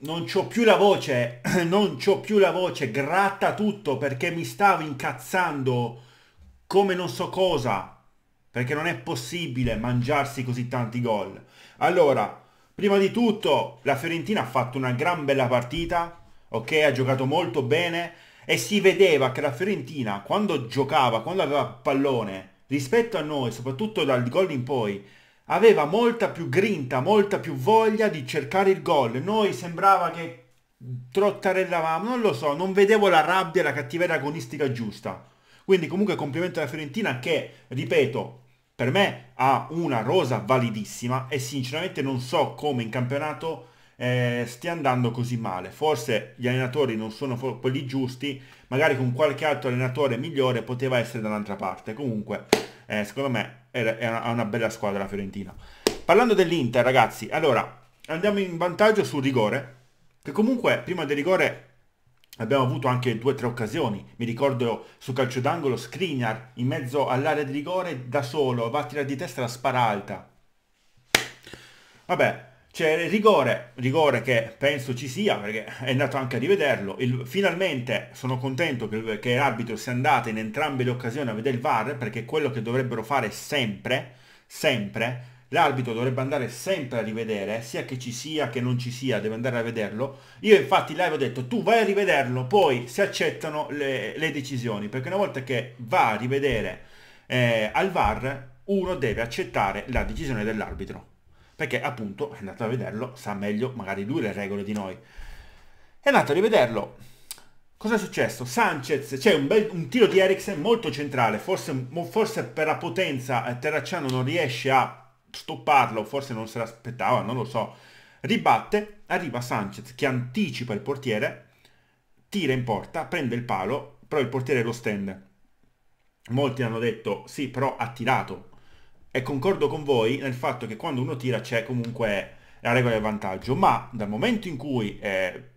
non c'ho più la voce, non c'ho più la voce, gratta tutto perché mi stavo incazzando come non so cosa, perché non è possibile mangiarsi così tanti gol. Allora, prima di tutto la Fiorentina ha fatto una gran bella partita, ok, ha giocato molto bene e si vedeva che la Fiorentina quando giocava, quando aveva pallone, rispetto a noi, soprattutto dal gol in poi, aveva molta più grinta, molta più voglia di cercare il gol. Noi sembrava che trottarellavamo, non lo so, non vedevo la rabbia e la cattiveria agonistica giusta. Quindi comunque complimento alla Fiorentina che, ripeto, per me ha una rosa validissima e sinceramente non so come in campionato eh, stia andando così male. Forse gli allenatori non sono quelli giusti, magari con qualche altro allenatore migliore poteva essere dall'altra parte. Comunque, eh, secondo me ha una bella squadra la Fiorentina. Parlando dell'Inter, ragazzi, allora, andiamo in vantaggio sul rigore, che comunque prima del rigore abbiamo avuto anche due o tre occasioni. Mi ricordo su calcio d'angolo Skriniar in mezzo all'area di rigore da solo, va a tirare di testa la spara alta. Vabbè, c'è il rigore, rigore che penso ci sia perché è andato anche a rivederlo, il, finalmente sono contento che, che l'arbitro sia andato in entrambe le occasioni a vedere il VAR perché è quello che dovrebbero fare sempre, sempre, l'arbitro dovrebbe andare sempre a rivedere, sia che ci sia che non ci sia, deve andare a vederlo. Io infatti live ho detto tu vai a rivederlo, poi si accettano le, le decisioni, perché una volta che va a rivedere eh, al VAR, uno deve accettare la decisione dell'arbitro perché appunto è andato a vederlo, sa meglio magari lui le regole di noi. È andato a rivederlo. Cosa è successo? Sanchez, c'è cioè un, un, tiro di Eriksen molto centrale, forse, forse per la potenza eh, Terracciano non riesce a stopparlo, forse non se l'aspettava, non lo so. Ribatte, arriva Sanchez che anticipa il portiere, tira in porta, prende il palo, però il portiere lo stende. Molti hanno detto sì, però ha tirato, e concordo con voi nel fatto che quando uno tira c'è comunque la regola del vantaggio, ma dal momento in cui eh,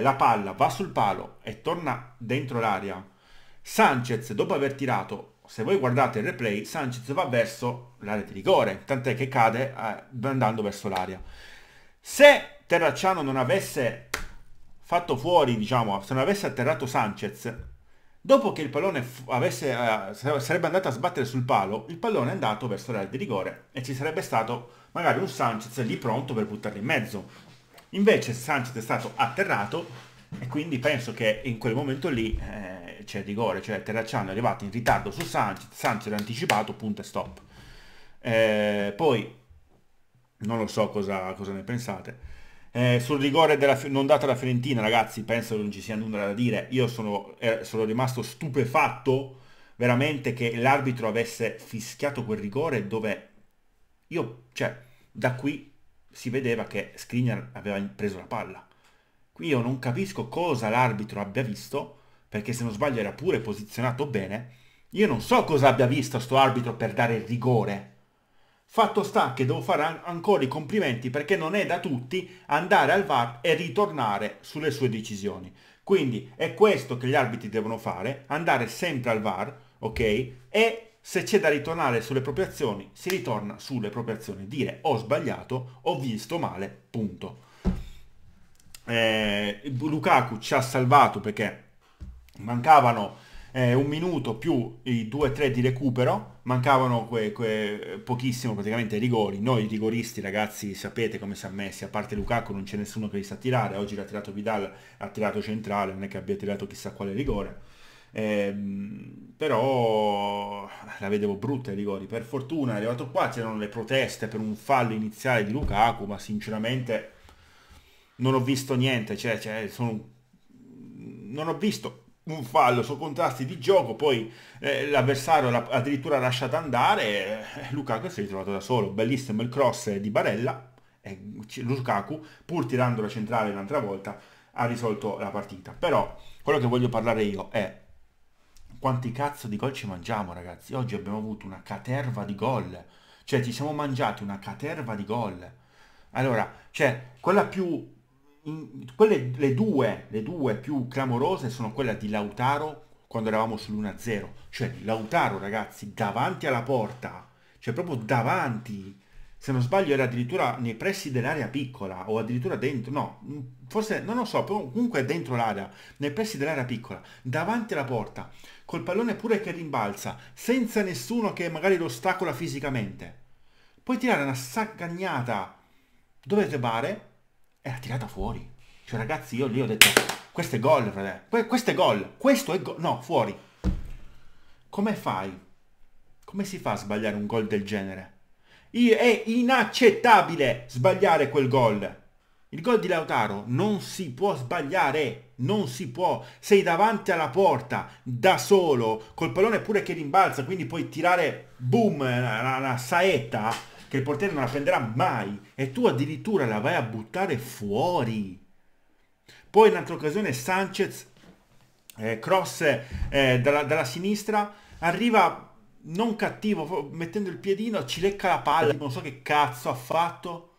la palla va sul palo e torna dentro l'aria, Sanchez dopo aver tirato, se voi guardate il replay, Sanchez va verso l'area di rigore, tant'è che cade eh, andando verso l'aria. Se Terracciano non avesse fatto fuori, diciamo, se non avesse atterrato Sanchez, Dopo che il pallone avesse, eh, sarebbe andato a sbattere sul palo, il pallone è andato verso l'area di rigore e ci sarebbe stato magari un Sanchez lì pronto per buttarlo in mezzo. Invece Sanchez è stato atterrato e quindi penso che in quel momento lì eh, c'è rigore, cioè Terracciano è arrivato in ritardo su Sanchez, Sanchez è anticipato, punto e stop. Eh, poi non lo so cosa, cosa ne pensate. Eh, sul rigore della, non dato alla Fiorentina, ragazzi, penso che non ci sia nulla da dire. Io sono, eh, sono rimasto stupefatto veramente che l'arbitro avesse fischiato quel rigore dove io, cioè, da qui si vedeva che Skriniar aveva preso la palla. Qui io non capisco cosa l'arbitro abbia visto, perché se non sbaglio era pure posizionato bene. Io non so cosa abbia visto sto arbitro per dare il rigore. Fatto sta che devo fare ancora i complimenti perché non è da tutti andare al VAR e ritornare sulle sue decisioni. Quindi è questo che gli arbitri devono fare, andare sempre al VAR, ok? E se c'è da ritornare sulle proprie azioni, si ritorna sulle proprie azioni. Dire ho sbagliato, ho visto male, punto. Eh, Lukaku ci ha salvato perché mancavano eh, un minuto più i 2-3 di recupero, mancavano que, que, pochissimo praticamente i rigori, noi rigoristi ragazzi sapete come si è messi, a parte Lukaku non c'è nessuno che li sa tirare, oggi l'ha tirato Vidal, ha tirato centrale, non è che abbia tirato chissà quale rigore, eh, però la vedevo brutta i rigori, per fortuna è arrivato qua, c'erano le proteste per un fallo iniziale di Lukaku, ma sinceramente non ho visto niente, cioè, cioè sono... non ho visto un fallo su contrasti di gioco, poi eh, l'avversario l'ha addirittura lasciato andare, eh, Lukaku si è ritrovato da solo, bellissimo il cross di Barella, e eh, Lukaku pur tirando la centrale un'altra volta ha risolto la partita. Però quello che voglio parlare io è quanti cazzo di gol ci mangiamo ragazzi, oggi abbiamo avuto una caterva di gol, cioè ci siamo mangiati una caterva di gol. Allora, cioè, quella più in, quelle, le, due, le due più clamorose sono quella di Lautaro quando eravamo sull'1-0. Cioè Lautaro, ragazzi, davanti alla porta, cioè proprio davanti, se non sbaglio era addirittura nei pressi dell'area piccola o addirittura dentro, no, forse non lo so, comunque dentro l'area, nei pressi dell'area piccola, davanti alla porta, col pallone pure che rimbalza, senza nessuno che magari lo ostacola fisicamente. Puoi tirare una saccagnata dove te pare, era tirata fuori. Cioè, ragazzi, io lì ho detto, questo è gol, fratello. Questo è gol, questo è gol. No, fuori. Come fai? Come si fa a sbagliare un gol del genere? I è inaccettabile sbagliare quel gol. Il gol di Lautaro non si può sbagliare, non si può. Sei davanti alla porta, da solo, col pallone pure che rimbalza, quindi puoi tirare, boom, la, la, la saetta che il portiere non la prenderà mai e tu addirittura la vai a buttare fuori. Poi in un'altra occasione Sanchez, eh, cross eh, dalla, dalla sinistra, arriva non cattivo, mettendo il piedino, ci lecca la palla, non so che cazzo ha fatto.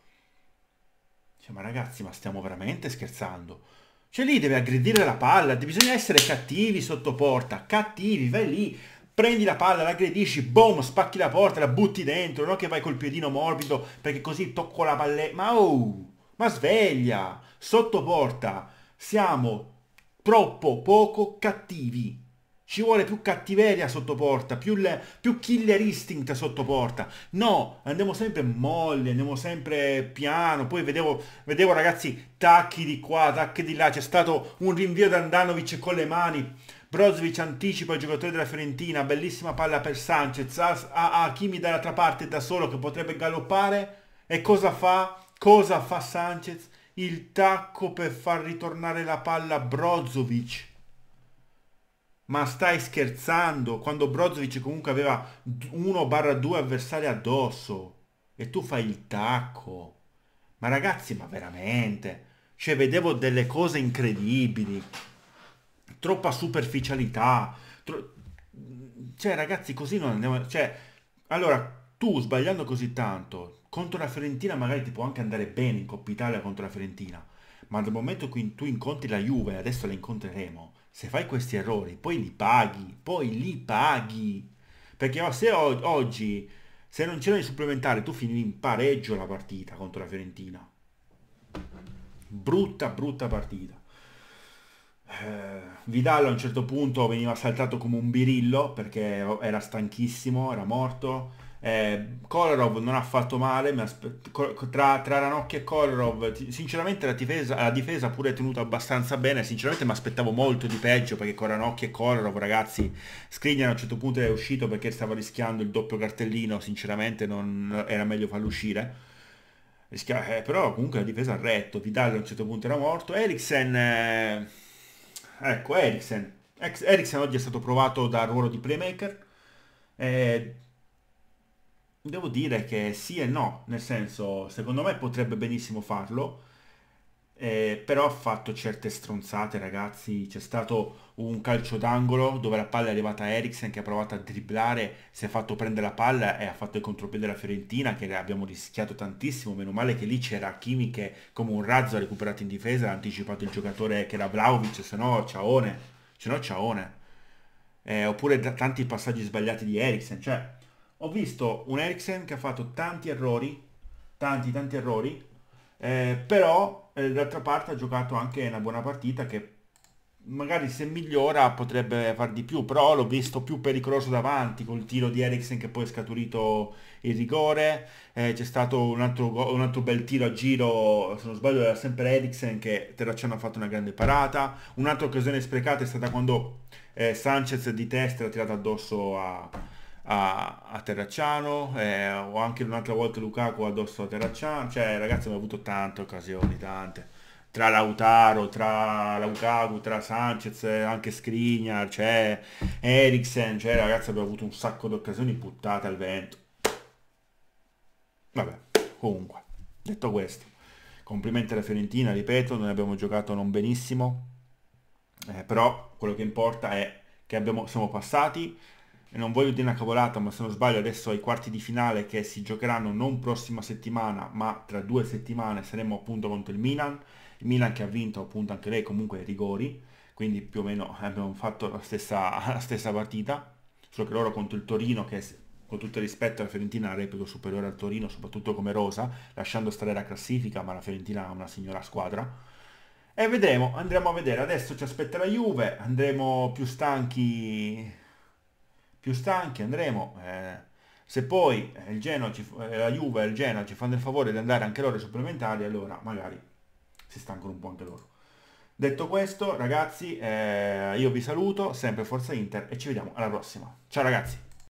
Cioè, ma ragazzi, ma stiamo veramente scherzando? Cioè lì deve aggredire la palla, bisogna essere cattivi sotto porta, cattivi, vai lì, prendi la palla, la aggredisci, boom, spacchi la porta, la butti dentro, non che vai col piedino morbido perché così tocco la palla, ma oh, ma sveglia, sotto porta, siamo troppo poco cattivi. Ci vuole più cattiveria sotto porta, più, le, più killer instinct sotto porta. No, andiamo sempre molli, andiamo sempre piano. Poi vedevo, vedevo ragazzi tacchi di qua, tacchi di là. C'è stato un rinvio di Andanovic con le mani. Brozovic anticipa il giocatore della Fiorentina, bellissima palla per Sanchez, a, Hakimi dall'altra parte da solo che potrebbe galoppare. E cosa fa? Cosa fa Sanchez? Il tacco per far ritornare la palla a Brozovic. Ma stai scherzando? Quando Brozovic comunque aveva 1-2 avversari addosso e tu fai il tacco. Ma ragazzi, ma veramente? Cioè, vedevo delle cose incredibili. Troppa superficialità. Tro... Cioè, ragazzi, così non andiamo... Cioè, allora, tu sbagliando così tanto, contro la Fiorentina magari ti può anche andare bene in Coppa Italia contro la Fiorentina. Ma dal momento in cui tu incontri la Juve, adesso la incontreremo, se fai questi errori, poi li paghi, poi li paghi. Perché se oggi, se non c'erano i supplementari, tu finivi in pareggio la partita contro la Fiorentina. Brutta, brutta partita. Eh, Vidal a un certo punto veniva saltato come un birillo perché era stanchissimo, era morto eh, Kolarov non ha fatto male, tra, tra, Ranocchi e Kolarov sinceramente la difesa, la difesa pure è tenuta abbastanza bene, sinceramente mi aspettavo molto di peggio perché con Ranocchi e Kolarov ragazzi Skriniar a un certo punto è uscito perché stava rischiando il doppio cartellino, sinceramente non, era meglio farlo uscire. Eh, però comunque la difesa ha retto, Vidal a un certo punto era morto, Eriksen, eh, ecco Eriksen, Eriksen oggi è stato provato dal ruolo di playmaker. Eh, Devo dire che sì e no, nel senso, secondo me potrebbe benissimo farlo, eh, però ha fatto certe stronzate ragazzi, c'è stato un calcio d'angolo dove la palla è arrivata a Eriksen che ha provato a dribblare, si è fatto prendere la palla e ha fatto il contropiede della Fiorentina che abbiamo rischiato tantissimo, meno male che lì c'era Kimi che come un razzo ha recuperato in difesa, ha anticipato il giocatore che era Vlaovic, se no ciaone, se no ciaone. Eh, oppure tanti passaggi sbagliati di Eriksen, cioè ho visto un Ericsson che ha fatto tanti errori, tanti tanti errori, eh, però eh, d'altra parte ha giocato anche una buona partita che magari se migliora potrebbe far di più, però l'ho visto più pericoloso davanti col tiro di Ericsson che poi è scaturito il rigore, eh, c'è stato un altro, un altro, bel tiro a giro, se non sbaglio era sempre Ericsson che Terracciano ha fatto una grande parata, un'altra occasione sprecata è stata quando eh, Sanchez di testa l'ha tirata addosso a, a, a Terracciano eh, o anche un'altra volta Lukaku addosso a Terracciano cioè ragazzi abbiamo avuto tante occasioni tante tra Lautaro, tra Lukaku, tra Sanchez, anche Skriniar, c'è cioè Eriksen, cioè ragazzi abbiamo avuto un sacco di occasioni buttate al vento. Vabbè, comunque, detto questo, complimenti alla Fiorentina, ripeto, noi abbiamo giocato non benissimo, eh, però quello che importa è che abbiamo, siamo passati, non voglio dire una cavolata, ma se non sbaglio adesso ai quarti di finale che si giocheranno non prossima settimana, ma tra due settimane saremo appunto contro il Milan, il Milan che ha vinto appunto anche lei comunque rigori, quindi più o meno abbiamo fatto la stessa, la stessa partita, solo che loro contro il Torino che con tutto rispetto alla Fiorentina la reputo superiore al Torino, soprattutto come rosa, lasciando stare la classifica, ma la Fiorentina ha una signora squadra. E vedremo, andremo a vedere, adesso ci aspetta la Juve, andremo più stanchi più stanchi andremo. Eh, se poi eh, il Genoa ci, eh, la Juve e il Genoa ci fanno il favore di andare anche loro ai supplementari, allora magari si stancano un po' anche loro. Detto questo, ragazzi, eh, io vi saluto, sempre Forza Inter e ci vediamo alla prossima. Ciao ragazzi!